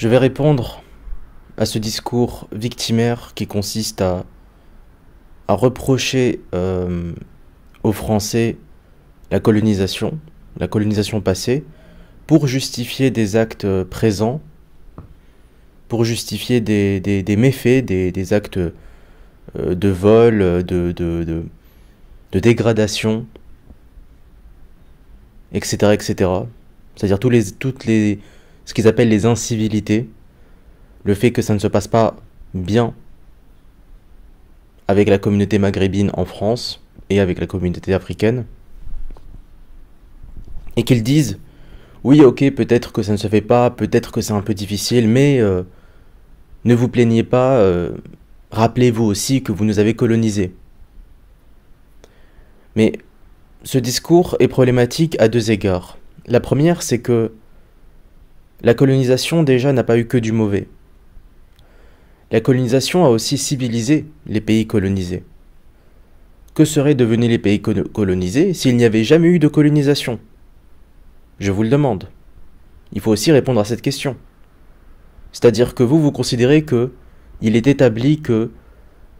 Je vais répondre à ce discours victimaire qui consiste à, reprocher euh, aux Français la colonisation, la colonisation passée, pour justifier des actes euh, présents, pour justifier des, méfaits, des, actes euh, de vol, de, dégradation, etc. etc. C'est-à-dire tous toutes les ce qu'ils appellent les incivilités, le fait que ça ne se passe pas bien avec la communauté maghrébine en France et avec la communauté africaine, et qu'ils disent oui ok peut-être que ça ne se fait pas, peut-être que c'est un peu difficile, mais euh, ne vous plaignez pas, euh, rappelez-vous aussi que vous nous avez colonisés. Mais ce discours est problématique à deux égards. La première, c'est que la colonisation déjà n'a pas eu que du mauvais. La colonisation a aussi civilisé les pays colonisés. Que seraient devenus les pays colonisés s'il n'y avait jamais eu de colonisation Je vous le demande. Il faut aussi répondre à cette question. C'est-à-dire que vous, vous considérez que il est établi que,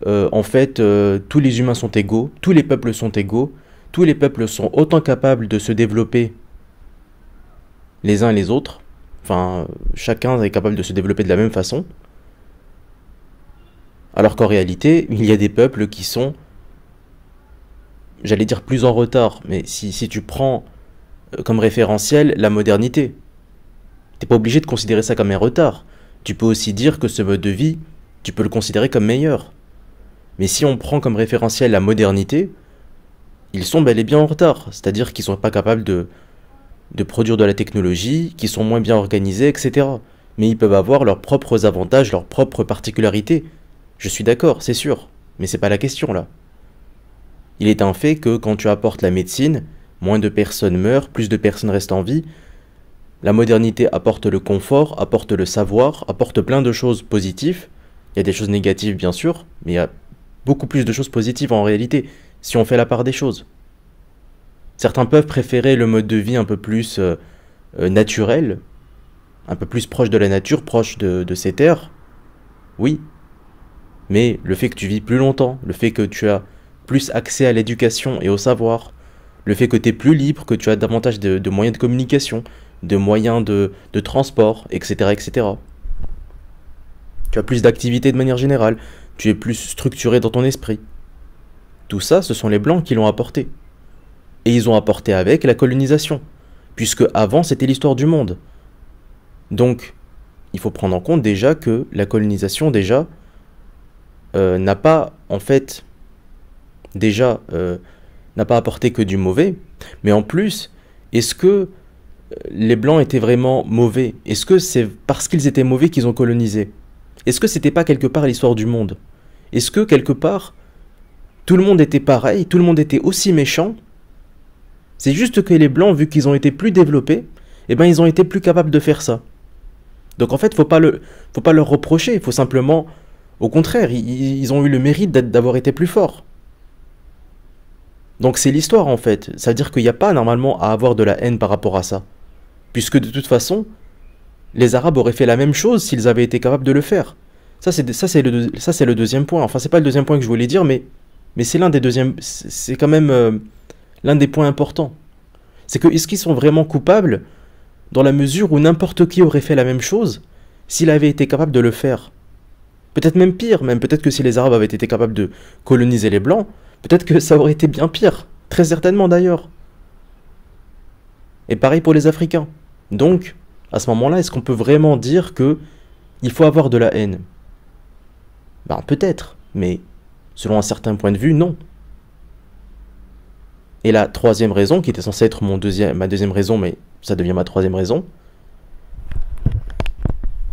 euh, en fait, euh, tous les humains sont égaux, tous les peuples sont égaux, tous les peuples sont autant capables de se développer les uns les autres, Enfin, chacun est capable de se développer de la même façon. Alors qu'en réalité, il y a des peuples qui sont, j'allais dire plus en retard, mais si, tu prends euh, comme référentiel la modernité, t'es pas obligé de considérer ça comme un retard. Tu peux aussi dire que ce mode de vie, tu peux le considérer comme meilleur. Mais si on prend comme référentiel la modernité, ils sont bel et bien en retard, c'est-à-dire qu'ils sont pas capables de, de produire de la technologie, qui sont moins bien organisés, etc. Mais ils peuvent avoir leurs propres avantages, leurs propres particularités. Je suis d'accord, c'est sûr, mais c'est pas la question là. Il est un fait que quand tu apportes la médecine, moins de personnes meurent, plus de personnes restent en vie. La modernité apporte le confort, apporte le savoir, apporte plein de choses positives. Il y a des choses négatives bien sûr, mais il y a beaucoup plus de choses positives en réalité, si on fait la part des choses. Certains peuvent préférer le mode de vie un peu plus euh, euh, naturel, un peu plus proche de la nature, proche de, de ces terres. Oui. Mais le fait que tu vis plus longtemps, le fait que tu as plus accès à l'éducation et au savoir, le fait que tu es plus libre, que tu as davantage de, moyens de communication, de moyens de, de, transport, etc., etc. Tu as plus d'activités de manière générale, tu es plus structuré dans ton esprit. Tout ça, ce sont les blancs qui l'ont apporté ils ont apporté avec la colonisation, puisque avant c'était l'histoire du monde. Donc, il faut prendre en compte déjà que la colonisation déjà euh, n'a pas en fait déjà euh, n'a pas apporté que du mauvais, mais en plus, est-ce que euh, les blancs étaient vraiment mauvais Est-ce que c'est parce qu'ils étaient mauvais qu'ils ont colonisé Est-ce que c'était pas quelque part l'histoire du monde Est-ce que quelque part tout le monde était pareil, tout le monde était aussi méchant c'est juste que les blancs, vu qu'ils ont été plus développés, eh ben ils ont été plus capables de faire ça. Donc en fait, faut pas faut pas leur reprocher. Il faut simplement, au contraire, ils, ont eu le mérite d'avoir été plus forts. Donc c'est l'histoire en fait. Ça à dire qu'il n'y a pas normalement à avoir de la haine par rapport à ça, puisque de toute façon, les Arabes auraient fait la même chose s'ils avaient été capables de le faire. Ça c'est le le deuxième point. Enfin c'est pas le deuxième point que je voulais dire, mais mais c'est l'un des deuxièmes. C'est quand même euh, l'un des points importants. C'est que est-ce qu'ils sont vraiment coupables dans la mesure où n'importe qui aurait fait la même chose s'il avait été capable de le faire Peut-être même pire, même peut-être que si les Arabes avaient été capables de coloniser les Blancs, peut-être que ça aurait été bien pire, très certainement d'ailleurs. Et pareil pour les Africains. Donc, à ce moment-là, est-ce qu'on peut vraiment dire que il faut avoir de la haine Ben peut-être, mais selon un certain point de vue, non. Et la troisième raison, qui était censée être mon deuxième, ma deuxième raison, mais ça devient ma troisième raison,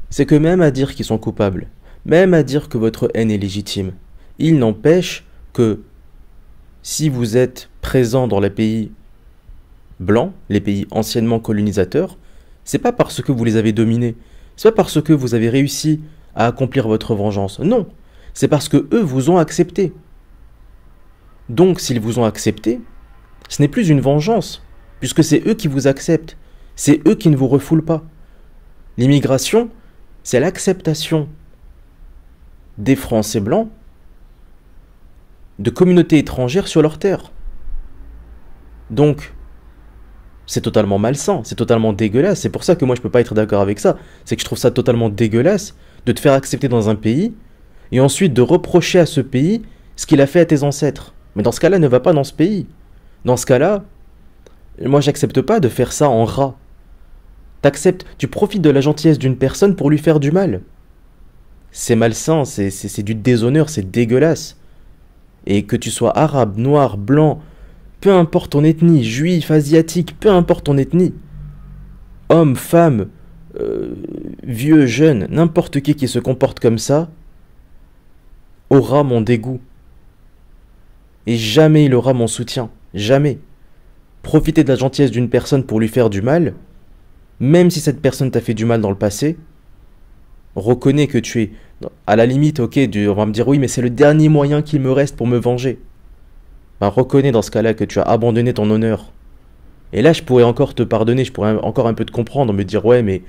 c'est que même à dire qu'ils sont coupables, même à dire que votre haine est légitime, il n'empêche que si vous êtes présent dans les pays blancs, les pays anciennement colonisateurs, c'est pas parce que vous les avez dominés, c'est pas parce que vous avez réussi à accomplir votre vengeance. Non, c'est parce que eux vous ont accepté. Donc s'ils vous ont accepté, ce n'est plus une vengeance, puisque c'est eux qui vous acceptent, c'est eux qui ne vous refoulent pas. L'immigration, c'est l'acceptation des Français blancs de communautés étrangères sur leur terre. Donc, c'est totalement malsain, c'est totalement dégueulasse. C'est pour ça que moi je peux pas être d'accord avec ça. C'est que je trouve ça totalement dégueulasse de te faire accepter dans un pays et ensuite de reprocher à ce pays ce qu'il a fait à tes ancêtres. Mais dans ce cas-là, ne va pas dans ce pays. Dans ce cas-là, moi j'accepte pas de faire ça en rat. T'acceptes, tu profites de la gentillesse d'une personne pour lui faire du mal. C'est malsain, c'est du déshonneur, c'est dégueulasse. Et que tu sois arabe, noir, blanc, peu importe ton ethnie, juif, asiatique, peu importe ton ethnie, homme, femme, euh, vieux, jeune, n'importe qui qui se comporte comme ça, aura mon dégoût. Et jamais il aura mon soutien. Jamais. Profiter de la gentillesse d'une personne pour lui faire du mal, même si cette personne t'a fait du mal dans le passé, reconnais que tu es à la limite, ok, on va me dire oui, mais c'est le dernier moyen qu'il me reste pour me venger. Ben, reconnais dans ce cas-là que tu as abandonné ton honneur. Et là, je pourrais encore te pardonner, je pourrais encore un peu te comprendre, me dire ouais, mais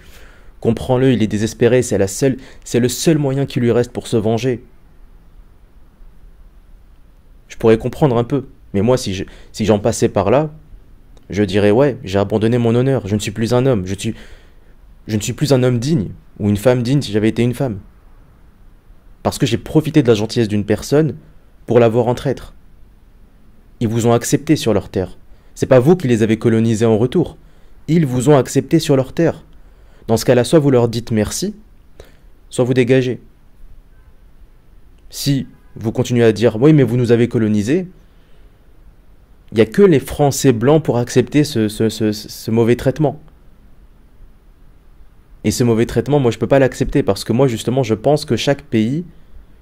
comprends-le, il est désespéré, c'est la seule, c'est le seul moyen qui lui reste pour se venger. Je pourrais comprendre un peu. Mais moi, si j'en passais par là, je dirais ouais, j'ai abandonné mon honneur, je ne suis plus un homme, je, je ne suis plus un homme digne, ou une femme digne si j'avais été une femme. Parce que j'ai profité de la gentillesse d'une personne pour voir en traître. Ils vous ont accepté sur leur terre. C'est pas vous qui les avez colonisés en retour. Ils vous ont accepté sur leur terre. Dans ce cas-là, soit vous leur dites merci, soit vous dégagez. Si vous continuez à dire oui, mais vous nous avez colonisés, il n'y a que les Français blancs pour accepter ce, mauvais traitement. Et ce mauvais traitement, moi, je ne peux pas l'accepter parce que moi, justement, je pense que chaque pays,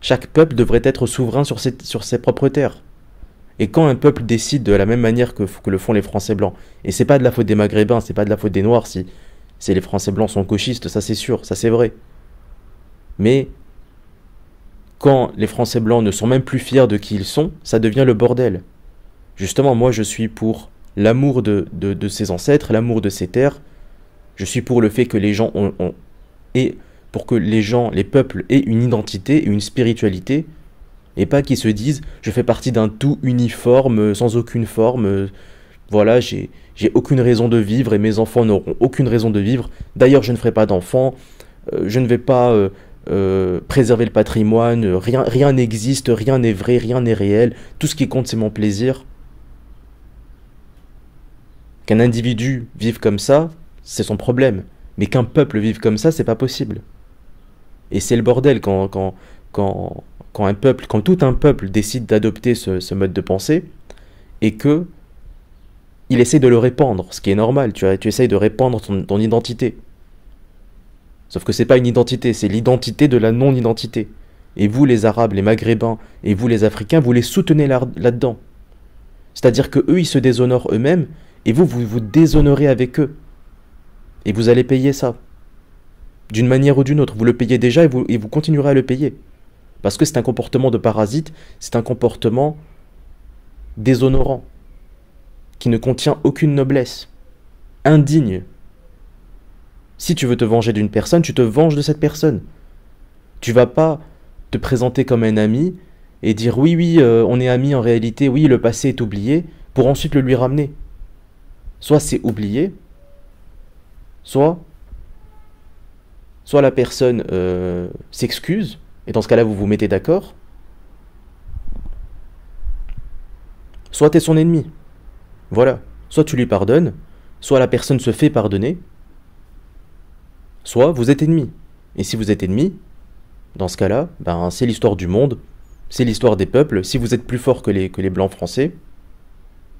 chaque peuple devrait être souverain sur ses, sur ses propres terres. Et quand un peuple décide de la même manière que, le font les Français blancs, et c'est pas de la faute des Maghrébins, c'est pas de la faute des Noirs si, c'est les Français blancs sont cauchistes ça c'est sûr, ça c'est vrai. Mais quand les Français blancs ne sont même plus fiers de qui ils sont, ça devient le bordel. Justement, moi, je suis pour l'amour de, ses ancêtres, l'amour de ses terres. Je suis pour le fait que les gens ont, et pour que les gens, les peuples aient une identité une spiritualité, et pas qu'ils se disent je fais partie d'un tout uniforme, sans aucune forme. Voilà, j'ai aucune raison de vivre et mes enfants n'auront aucune raison de vivre. D'ailleurs, je ne ferai pas d'enfants. Euh, je ne vais pas euh, euh, préserver le patrimoine. Rien rien n'existe, rien n'est vrai, rien n'est réel. Tout ce qui compte, c'est mon plaisir. Qu'un individu vive comme ça, c'est son problème. Mais qu'un peuple vive comme ça, c'est pas possible. Et c'est le bordel quand, quand, quand, quand, un peuple, quand tout un peuple décide d'adopter ce, mode de pensée et que il essaie de le répandre, ce qui est normal. Tu, tu essayes de répandre ton, identité. Sauf que c'est pas une identité, c'est l'identité de la non-identité. Et vous, les Arabes, les Maghrébins, et vous, les Africains, vous les soutenez là-dedans. Là dedans cest à dire que eux, ils se déshonorent eux-mêmes et vous, vous vous déshonorez avec eux. Et vous allez payer ça. D'une manière ou d'une autre. Vous le payez déjà et vous, vous continuerez à le payer. Parce que c'est un comportement de parasite, c'est un comportement déshonorant, qui ne contient aucune noblesse, indigne. Si tu veux te venger d'une personne, tu te venges de cette personne. Tu vas pas te présenter comme un ami et dire oui, oui, euh, on est amis en réalité, oui, le passé est oublié, pour ensuite le lui ramener soit c'est oublié, soit, soit la personne euh, s'excuse, et dans ce cas-là, vous vous mettez d'accord, soit tu es son ennemi. Voilà. Soit tu lui pardonnes, soit la personne se fait pardonner, soit vous êtes ennemi. Et si vous êtes ennemi, dans ce cas-là, ben, c'est l'histoire du monde, c'est l'histoire des peuples. Si vous êtes plus fort que les, que les blancs français,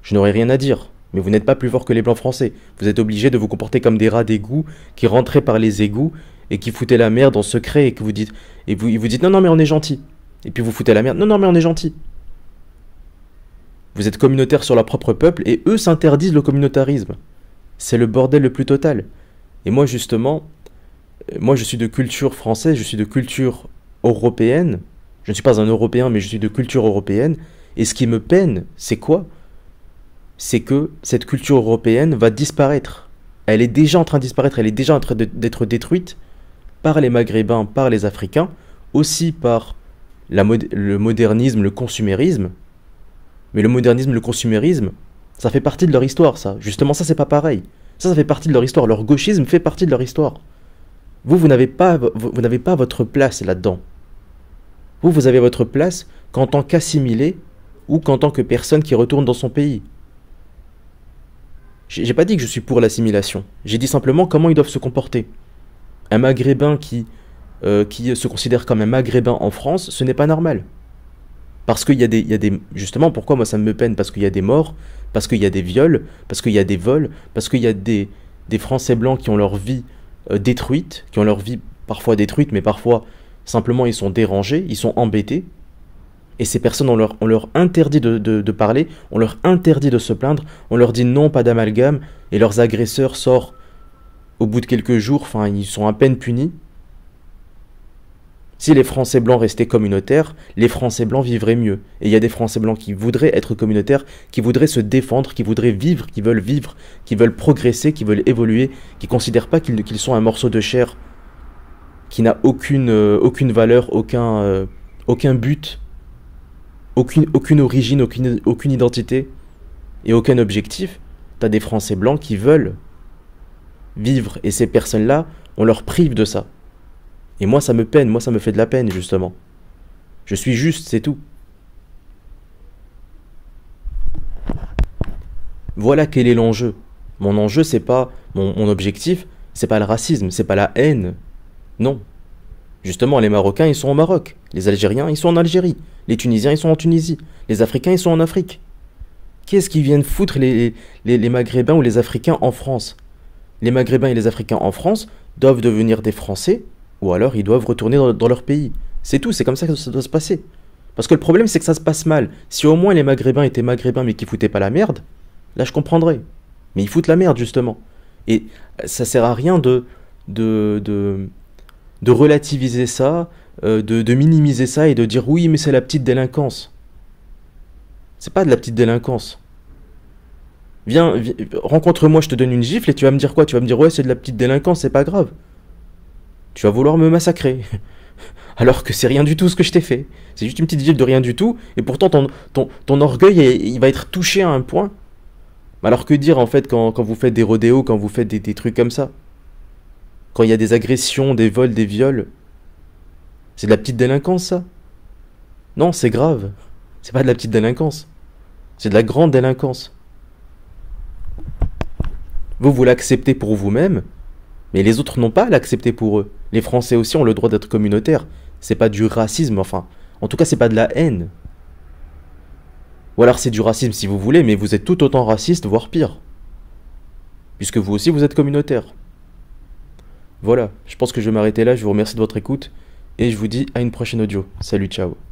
je n'aurai rien à dire. Mais vous n'êtes pas plus fort que les blancs français. Vous êtes obligés de vous comporter comme des rats d'égout qui rentraient par les égouts et qui foutaient la merde en secret et que vous dites et vous, vous dites non non mais on est gentil. Et puis vous foutez la merde. Non non mais on est gentil. Vous êtes communautaire sur leur propre peuple et eux s'interdisent le communautarisme. C'est le bordel le plus total. Et moi justement, euh, moi je suis de culture française, je suis de culture européenne. Je ne suis pas un Européen, mais je suis de culture européenne. Et ce qui me peine, c'est quoi c'est que cette culture européenne va disparaître. Elle est déjà en train de disparaître, elle est déjà en train d'être détruite par les Maghrébins, par les Africains, aussi par le modernisme, le consumérisme. Mais le modernisme, le consumérisme, ça fait partie de leur histoire, ça. Justement, ça, c'est pas pareil. Ça, ça fait partie de leur histoire. Leur gauchisme fait partie de leur histoire. Vous, vous n'avez pas, vous, vous n'avez pas votre place là-dedans. Vous, vous avez votre place qu'en tant qu'assimilé ou qu'en tant que personne qui retourne dans son pays. J'ai pas dit que je suis pour l'assimilation. J'ai dit simplement comment ils doivent se comporter. Un maghrébin qui, euh, qui se considère comme un maghrébin en France, ce n'est pas normal. Parce qu'il y, a des, y a des. Justement, pourquoi moi ça me peine Parce qu'il y a des morts, parce qu'il y a des viols, parce qu'il y a des vols, parce qu'il y a des, des Français blancs qui ont leur vie euh, détruite, qui ont leur vie parfois détruite, mais parfois simplement ils sont dérangés, ils sont embêtés, et ces personnes, on leur, on leur interdit de, de, parler, on leur interdit de se plaindre, on leur dit non, pas d'amalgame, et leurs agresseurs sortent au bout de quelques jours, enfin, ils sont à peine punis. Si les Français blancs restaient communautaires, les Français blancs vivraient mieux. Et il y a des Français blancs qui voudraient être communautaires, qui voudraient se défendre, qui voudraient vivre, qui veulent vivre, qui veulent progresser, qui veulent évoluer, qui considèrent pas qu'ils sont un morceau de chair qui n'a aucune, euh, aucune valeur, aucun, euh, aucun but aucune, origine, aucune, identité et aucun objectif, t'as des Français blancs qui veulent vivre. Et ces personnes-là, on leur prive de ça. Et moi, ça me peine, moi, ça me fait de la peine, justement. Je suis juste, c'est tout. Voilà quel est l'enjeu. Mon enjeu, c'est pas. mon objectif, c'est pas le racisme, c'est pas la haine. Non, Justement, les Marocains, ils sont au Maroc. Les Algériens, ils sont en Algérie. Les Tunisiens, ils sont en Tunisie. Les Africains, ils sont en Afrique. Qu'est-ce qui viennent foutre les, Maghrébins ou les Africains en France Les Maghrébins et les Africains en France doivent devenir des Français, ou alors ils doivent retourner dans, leur pays. C'est tout, c'est comme ça que ça doit se passer. Parce que le problème, c'est que ça se passe mal. Si au moins les Maghrébins étaient Maghrébins mais qui foutaient pas la merde, là je comprendrais. Mais ils foutent la merde, justement. Et ça sert à rien de, de, de de relativiser ça, euh, de, minimiser ça et de dire oui, mais c'est la petite délinquance. C'est pas de la petite délinquance. Viens, rencontre-moi, je te donne une gifle et tu vas me dire quoi Tu vas me dire ouais, c'est de la petite délinquance, c'est pas grave. Tu vas vouloir me massacrer. Alors que c'est rien du tout ce que je t'ai fait. C'est juste une petite gifle de rien du tout et pourtant ton, orgueil, il va être touché à un point. Alors que dire en fait quand, vous faites des rodéos, quand vous faites des trucs comme ça quand il y a des agressions, des vols, des viols, c'est de la petite délinquance, ça Non, c'est grave. C'est pas de la petite délinquance. C'est de la grande délinquance. Vous, vous l'acceptez pour vous-même, mais les autres n'ont pas à l'accepter pour eux. Les Français aussi ont le droit d'être communautaires. C'est pas du racisme, enfin. En tout cas, c'est pas de la haine. Ou alors c'est du racisme si vous voulez, mais vous êtes tout autant raciste, voire pire. Puisque vous aussi vous êtes communautaire. Voilà, je pense que je vais m'arrêter là, je vous remercie de votre écoute et je vous dis à une prochaine audio. Salut, ciao